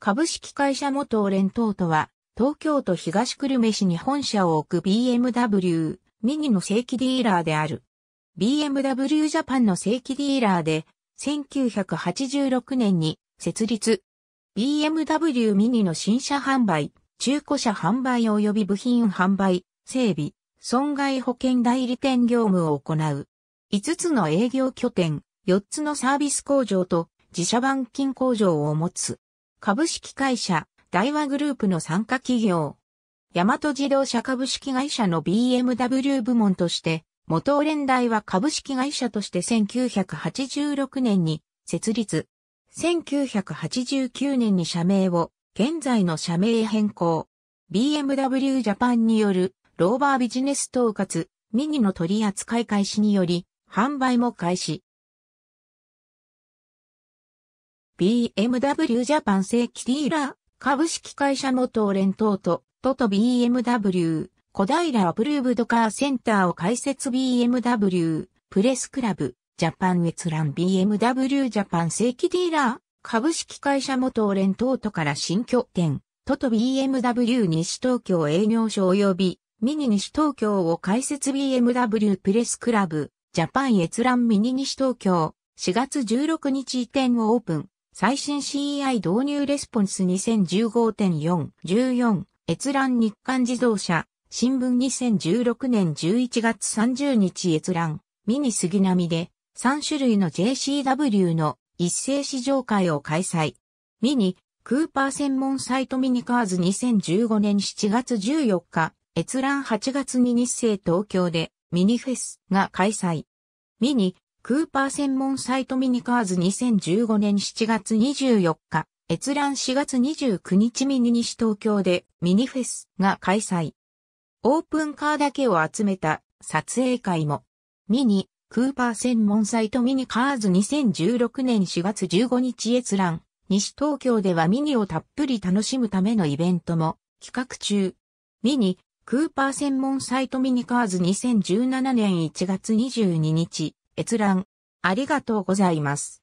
株式会社元連東とは、東京都東久留米市に本社を置く BMW、ミニの正規ディーラーである。BMW ジャパンの正規ディーラーで、1986年に設立。BMW ミニの新車販売、中古車販売及び部品販売、整備、損害保険代理店業務を行う。5つの営業拠点、4つのサービス工場と自社板金工場を持つ。株式会社、大和グループの参加企業。大和自動車株式会社の BMW 部門として、元連大は株式会社として1986年に設立。1989年に社名を現在の社名変更。BMW ジャパンによるローバービジネス統括ミニの取扱い開始により販売も開始。BMW ジャパン正規ディーラー、株式会社元連等と、トト BMW、小平アプルーブドカーセンターを開設 BMW、プレスクラブ、ジャパン閲覧 BMW ジャパン正規ディーラー、株式会社元連等とから新拠点、トト BMW 西東京営業所及び、ミニ西東京を開設 BMW プレスクラブ、ジャパン閲覧ミニ西東京、4月16日移転をオープン。最新 CEI 導入レスポンス2015.4、14、閲覧日刊自動車、新聞2016年11月30日閲覧、ミニ杉並で3種類の JCW の一斉試乗会を開催。ミニ、クーパー専門サイトミニカーズ2015年7月14日、閲覧8月に日生東京でミニフェスが開催。ミニ、クーパー専門サイトミニカーズ2015年7月24日、閲覧4月29日ミニ西東京でミニフェスが開催。オープンカーだけを集めた撮影会も。ミニ、クーパー専門サイトミニカーズ2016年4月15日閲覧。西東京ではミニをたっぷり楽しむためのイベントも企画中。ミニ、クーパー専門サイトミニカーズ2017年1月22日、閲覧ありがとうございます。